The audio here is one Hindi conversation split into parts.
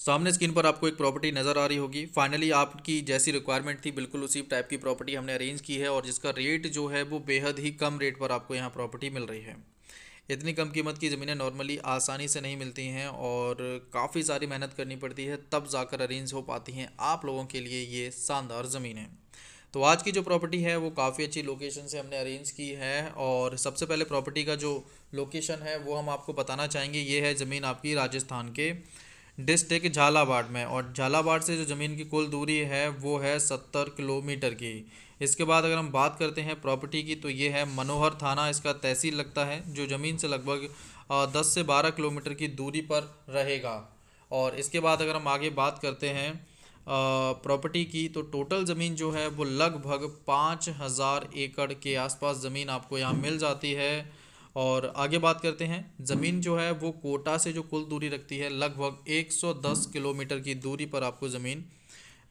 सामने स्क्रीन पर आपको एक प्रॉपर्टी नज़र आ रही होगी फाइनली आपकी जैसी रिक्वायरमेंट थी बिल्कुल उसी टाइप की प्रॉपर्टी हमने अरेंज की है और जिसका रेट जो है वो बेहद ही कम रेट पर आपको यहाँ प्रॉपर्टी मिल रही है इतनी कम कीमत की ज़मीनें नॉर्मली आसानी से नहीं मिलती हैं और काफ़ी सारी मेहनत करनी पड़ती है तब जाकर अरेंज हो पाती हैं आप लोगों के लिए ये शानदार ज़मीनें तो आज की जो प्रॉपर्टी है वो काफ़ी अच्छी लोकेशन से हमने अरेंज की है और सबसे पहले प्रॉपर्टी का जो लोकेशन है वो हम आपको बताना चाहेंगे ये है ज़मीन आपकी राजस्थान के डिस्ट्रिक्ट झालावाड़ में और झालावाड़ से जो ज़मीन की कुल दूरी है वो है सत्तर किलोमीटर की इसके बाद अगर हम बात करते हैं प्रॉपर्टी की तो ये है मनोहर थाना इसका तहसील लगता है जो ज़मीन से लगभग दस से बारह किलोमीटर की दूरी पर रहेगा और इसके बाद अगर हम आगे बात करते हैं प्रॉपर्टी की तो टोटल ज़मीन जो है वो लगभग पाँच हज़ार एकड़ के आसपास ज़मीन आपको यहाँ मिल जाती है और आगे बात करते हैं ज़मीन जो है वो कोटा से जो कुल दूरी रखती है लगभग 110 किलोमीटर की दूरी पर आपको ज़मीन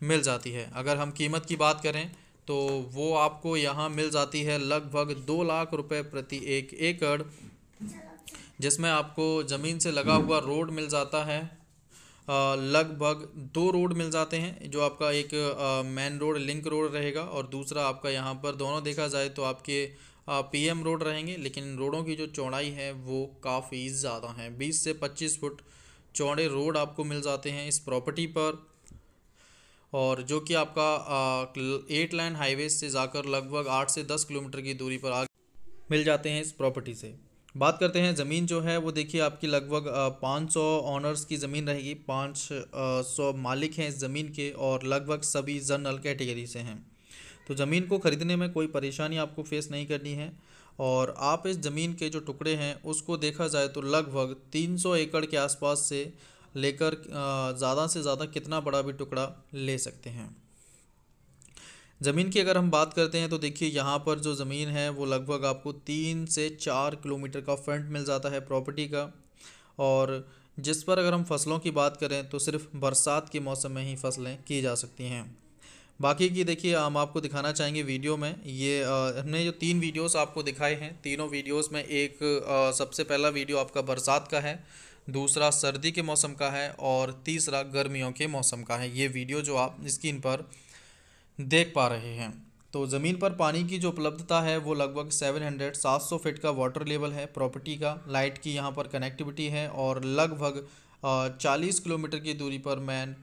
मिल जाती है अगर हम कीमत की बात करें तो वो आपको यहाँ मिल जाती है लगभग दो लाख रुपए प्रति एक एकड़ जिसमें आपको ज़मीन से लगा हुआ रोड मिल जाता है लगभग दो रोड मिल जाते हैं जो आपका एक मेन रोड लिंक रोड रहेगा और दूसरा आपका यहाँ पर दोनों देखा जाए तो आपके पीएम रोड रहेंगे लेकिन रोडों की जो चौड़ाई है वो काफ़ी ज़्यादा है बीस से पच्चीस फुट चौड़े रोड आपको मिल जाते हैं इस प्रॉपर्टी पर और जो कि आपका एट लाइन हाईवे से जाकर लगभग आठ से दस किलोमीटर की दूरी पर आ मिल जाते हैं इस प्रॉपर्टी से बात करते हैं ज़मीन जो है वो देखिए आपकी लगभग पाँच सौ ऑनर्स की ज़मीन रहेगी पाँच सौ मालिक हैं इस ज़मीन के और लगभग सभी जनरल कैटेगरी से हैं तो ज़मीन को ख़रीदने में कोई परेशानी आपको फेस नहीं करनी है और आप इस ज़मीन के जो टुकड़े हैं उसको देखा जाए तो लगभग 300 एकड़ के आसपास से लेकर ज़्यादा से ज़्यादा कितना बड़ा भी टुकड़ा ले सकते हैं ज़मीन की अगर हम बात करते हैं तो देखिए यहाँ पर जो ज़मीन है वो लगभग आपको तीन से चार किलोमीटर का फ्रंट मिल जाता है प्रॉपर्टी का और जिस पर अगर हम फसलों की बात करें तो सिर्फ बरसात के मौसम में ही फसलें की जा सकती हैं बाकी की देखिए हम आपको दिखाना चाहेंगे वीडियो में ये आ, हमने जो तीन वीडियोस आपको दिखाए हैं तीनों वीडियोस में एक आ, सबसे पहला वीडियो आपका बरसात का है दूसरा सर्दी के मौसम का है और तीसरा गर्मियों के मौसम का है ये वीडियो जो आप स्क्रीन पर देख पा रहे हैं तो ज़मीन पर पानी की जो उपलब्धता है वो लगभग 700 700 फीट का वाटर लेवल है प्रॉपर्टी का लाइट की यहाँ पर कनेक्टिविटी है और लगभग 40 किलोमीटर की दूरी पर मैन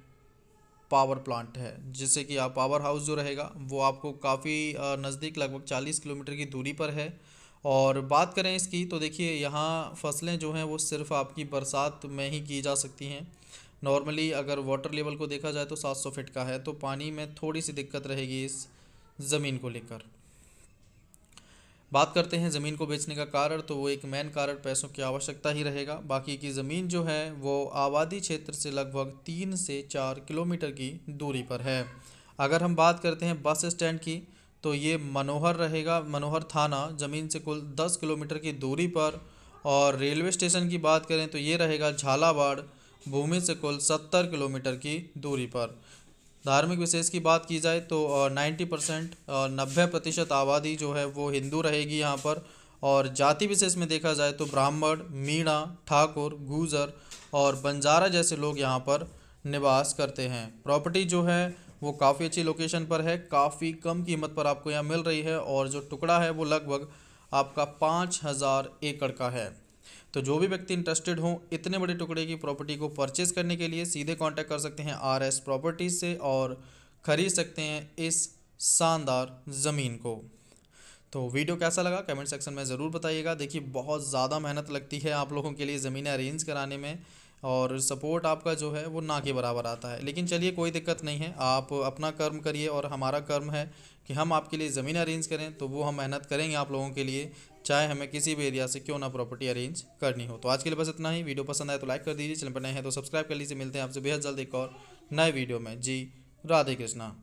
पावर प्लांट है जिससे कि आप पावर हाउस जो रहेगा वो आपको काफ़ी नज़दीक लगभग चालीस किलोमीटर की दूरी पर है और बात करें इसकी तो देखिए यहाँ फसलें जो हैं वो सिर्फ आपकी बरसात में ही की जा सकती हैं नॉर्मली अगर वाटर लेवल को देखा जाए तो 700 फीट का है तो पानी में थोड़ी सी दिक्कत रहेगी इस ज़मीन को लेकर बात करते हैं ज़मीन को बेचने का कारण तो वो एक मेन कारण पैसों की आवश्यकता ही रहेगा बाकी की ज़मीन जो है वो आबादी क्षेत्र से लगभग तीन से चार किलोमीटर की दूरी पर है अगर हम बात करते हैं बस स्टैंड की तो ये मनोहर रहेगा मनोहर थाना ज़मीन से कुल दस किलोमीटर की दूरी पर और रेलवे स्टेशन की बात करें तो ये रहेगा झालावाड़ भूमि से कुल सत्तर किलोमीटर की दूरी पर धार्मिक विशेष की बात की जाए तो नाइन्टी परसेंट नब्बे प्रतिशत आबादी जो है वो हिंदू रहेगी यहाँ पर और जाति विशेष में देखा जाए तो ब्राह्मण मीणा ठाकुर गुजर और बंजारा जैसे लोग यहाँ पर निवास करते हैं प्रॉपर्टी जो है वो काफ़ी अच्छी लोकेशन पर है काफ़ी कम कीमत पर आपको यहाँ मिल रही है और जो टुकड़ा है वो लगभग आपका पाँच हज़ार एकड़ का है तो जो भी व्यक्ति इंटरेस्टेड हो इतने बड़े टुकड़े की प्रॉपर्टी को परचेज करने के लिए सीधे कांटेक्ट कर सकते हैं आर एस प्रॉपर्टीज से और ख़रीद सकते हैं इस शानदार ज़मीन को तो वीडियो कैसा लगा कमेंट सेक्शन में ज़रूर बताइएगा देखिए बहुत ज़्यादा मेहनत लगती है आप लोगों के लिए ज़मीनें अरेंज कराने में और सपोर्ट आपका जो है वो ना के बराबर आता है लेकिन चलिए कोई दिक्कत नहीं है आप अपना कर्म करिए और हमारा कर्म है कि हम आपके लिए ज़मीन अरेंज करें तो वो हम मेहनत करेंगे आप लोगों के लिए चाहे हमें किसी भी एरिया से क्यों ना प्रॉपर्टी अरेंज करनी हो तो आज के लिए बस इतना ही वीडियो पसंद आए तो लाइक कर दीजिए चैनल पर नए हैं तो सब्सक्राइब कर लीजिए मिलते हैं आपसे बेहद जल्द एक और नए वीडियो में जी राधे कृष्णा